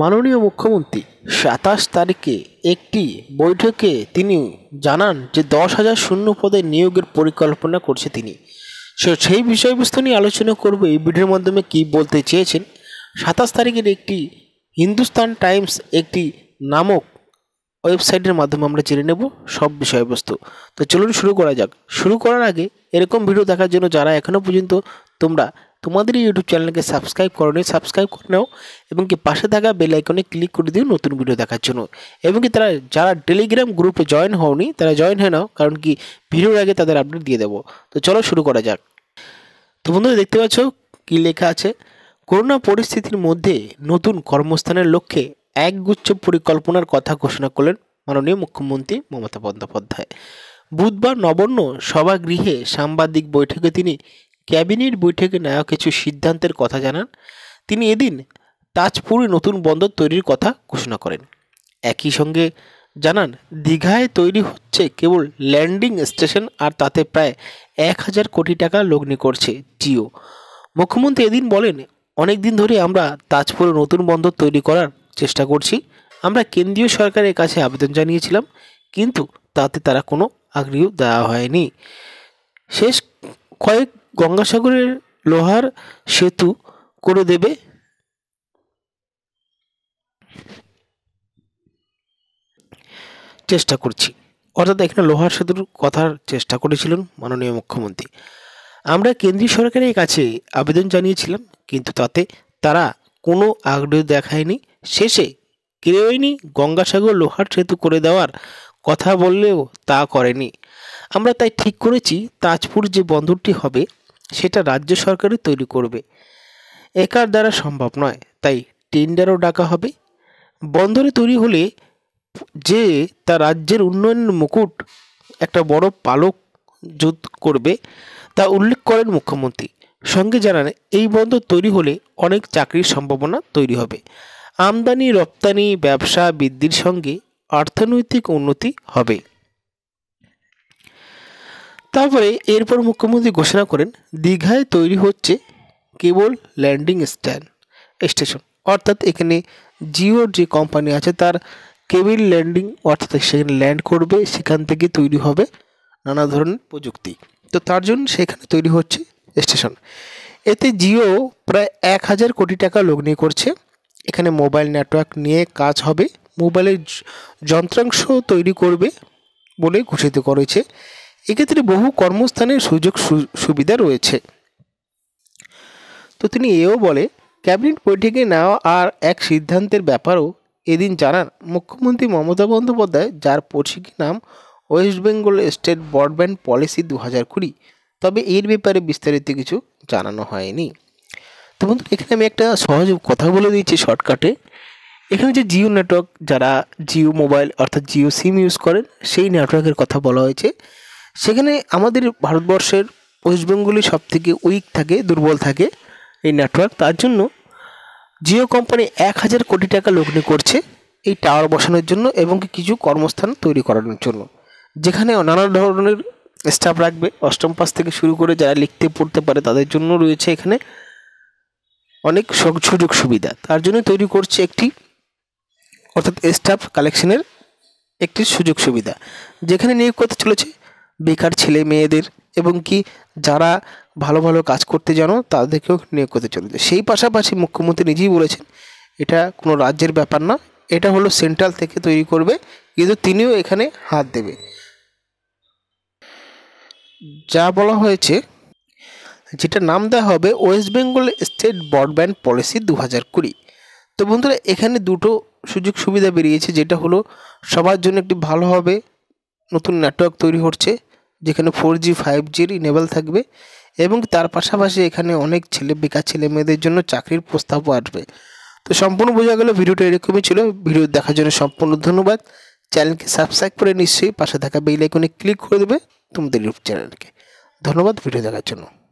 মাননীয় মুখ্যমন্ত্রী সাতাশ তারিখে একটি বৈঠকে তিনি জানান যে দশ হাজার শূন্য পদে নিয়োগের পরিকল্পনা করছে তিনি সো সেই বিষয়বস্তু নিয়ে আলোচনা করব এই ভিডিওর মাধ্যমে কি বলতে চেয়েছেন সাতাশ তারিখের একটি হিন্দুস্তান টাইমস একটি নামক ওয়েবসাইটের মাধ্যমে আমরা জেনে নেব সব বিষয়বস্তু তো চলুন শুরু করা যাক শুরু করার আগে এরকম ভিডিও দেখার জন্য যারা এখনও পর্যন্ত তোমরা তোমাদের ইউটিউব চ্যানেলকে সাবস্ক্রাইব করো সাবস্ক্রাইব করে নাও এবং কি পাশে থাকা বেল আইকনে ক্লিক করে দিও নতুন ভিডিও দেখার জন্য এবং কি তারা যারা টেলিগ্রাম গ্রুপে জয়েন হওনি তারা জয়েন হয়ে নাও কারণ কি ভিডিওর আগে তাদের আপডেট দিয়ে দেবো তো চলো শুরু করা যাক তো বন্ধুরা দেখতে পাচ্ছ কী লেখা আছে করোনা পরিস্থিতির মধ্যে নতুন কর্মস্থানের লক্ষ্যে একগুচ্ছ পরিকল্পনার কথা ঘোষণা করলেন মাননীয় মুখ্যমন্ত্রী মমতা বন্দ্যোপাধ্যায় বুধবার নবান্ন সভাগৃহে সাংবাদিক বৈঠকে তিনি ক্যাবিনেট বৈঠকে নেওয়া কিছু সিদ্ধান্তের কথা জানান তিনি এদিন তাজপুরে নতুন বন্দর তৈরির কথা ঘোষণা করেন একই সঙ্গে জানান দীঘায় তৈরি হচ্ছে কেবল ল্যান্ডিং স্টেশন আর তাতে প্রায় এক হাজার কোটি টাকা লগ্নি করছে জিও মুখ্যমন্ত্রী এদিন বলেন অনেক দিন ধরে আমরা তাজপুরে নতুন বন্দর তৈরি করার চেষ্টা করছি আমরা কেন্দ্রীয় সরকারের কাছে আবেদন জানিয়েছিলাম কিন্তু তাতে তারা কোনো আগ্রহ দেওয়া হয়নি শেষ কয়েক গঙ্গাসাগরের লোহার সেতু করে দেবে চেষ্টা করছি অর্থাৎ এখানে লোহার সেতুর কথার চেষ্টা করেছিলেন মাননীয় মুখ্যমন্ত্রী আমরা কেন্দ্রীয় সরকারের কাছে আবেদন জানিয়েছিলাম কিন্তু তাতে তারা কোনো আগ্রহ দেখায়নি শেষে কেউইনি গঙ্গাসাগর লোহার সেতু করে দেওয়ার কথা বললেও তা করেনি আমরা তাই ঠিক করেছি তাজপুর যে বন্দরটি হবে সেটা রাজ্য সরকারই তৈরি করবে একার দ্বারা সম্ভব নয় তাই টেন্ডারও ডাকা হবে বন্দরে তৈরি হলে যে তা রাজ্যের উন্নয়নের মুকুট একটা বড় পালক যুদ্ধ করবে তা উল্লেখ করেন মুখ্যমন্ত্রী সঙ্গে জানান এই বন্দর তৈরি হলে অনেক চাকরির সম্ভাবনা তৈরি হবে আমদানি রপ্তানি ব্যবসা বৃদ্ধির সঙ্গে অর্থনৈতিক উন্নতি হবে তারপরে এরপর মুখ্যমন্ত্রী ঘোষণা করেন দীঘায় তৈরি হচ্ছে কেবল ল্যান্ডিং স্ট্যান্ড স্টেশন অর্থাৎ এখানে জিওর যে কোম্পানি আছে তার কেবিল ল্যান্ডিং অর্থাৎ সেখানে ল্যান্ড করবে সেখান থেকে তৈরি হবে নানা ধরনের প্রযুক্তি তো তার জন্য সেখানে তৈরি হচ্ছে স্টেশন এতে জিও প্রায় এক হাজার কোটি টাকা লগ্নি করছে এখানে মোবাইল নেটওয়ার্ক নিয়ে কাজ হবে মোবাইলের যন্ত্রাংশ তৈরি করবে বলে ঘোষিত করেছে এক্ষেত্রে বহু কর্মস্থানের সুযোগ সুবিধা রয়েছে তো তিনি এও বলে ক্যাবিনেট বৈঠকে নেওয়া আর এক সিদ্ধান্তের ব্যাপারও এদিন জানান মুখ্যমন্ত্রী মমতা বন্দ্যোপাধ্যায় যার প্রশিকি নাম West Bengal state broadband policy দু হাজার কুড়ি তবে এর ব্যাপারে বিস্তারিত কিছু জানানো হয়নি তো বন্ধু এখানে আমি একটা সহজ কথা বলে দিয়েছি শর্টকাটে এখানে যে জিও নেটওয়ার্ক যারা জিও মোবাইল অর্থাৎ জিও সিম ইউজ করেন সেই নেটওয়ার্কের কথা বলা হয়েছে সেখানে আমাদের ভারতবর্ষের ওয়েস্ট বেঙ্গলি সব থেকে উইক থাকে দুর্বল থাকে এই নেটওয়ার্ক তার জন্য জিও কোম্পানি এক হাজার কোটি টাকা লগ্নি করছে এই টাওয়ার বসানোর জন্য এবং কিছু কর্মস্থান তৈরি করানোর জন্য যেখানে নানা ধরনের স্টাফ রাখবে অষ্টম পাস থেকে শুরু করে যারা লিখতে পড়তে পারে তাদের জন্য রয়েছে এখানে অনেক সুযোগ সুবিধা তার জন্য তৈরি করছে একটি অর্থাৎ স্টাফ কালেকশনের একটি সুযোগ সুবিধা যেখানে নিয়োগ করতে চলেছে বেকার ছেলে মেয়েদের এবং কি যারা ভালো ভালো কাজ করতে জানো তাদেরকেও নিয়োগ করতে চলেছে সেই পাশাপাশি মুখ্যমন্ত্রী নিজেই বলেছেন এটা কোনো রাজ্যের ব্যাপার না এটা হলো সেন্ট্রাল থেকে তৈরি করবে কিন্তু তিনিও এখানে হাত দেবে যা বলা হয়েছে যেটা নাম দেওয়া হবে West Bengal state broadband policy দু হাজার কুড়ি তো বন্ধুরা এখানে দুটো সুযোগ সুবিধা বেরিয়েছে যেটা হলো সবার জন্য একটি ভালো হবে নতুন নেটওয়ার্ক তৈরি হচ্ছে যেখানে ফোর জি ফাইভ জির ইনেবল থাকবে এবং তার পাশাপাশি এখানে অনেক ছেলে বেকার ছেলে মেয়েদের জন্য চাকরির প্রস্তাবও আসবে তো সম্পূর্ণ বোঝা গেল ভিডিওটা এরকমই ছিল ভিডিও দেখার জন্য সম্পূর্ণ ধন্যবাদ চ্যানেলকে সাবস্ক্রাইব করে নিশ্চয়ই পাশে থাকা বেলাইকনে ক্লিক করে দেবে তোমাদের ইউটিউব চ্যানেলকে ধন্যবাদ ভিডিও দেখার জন্য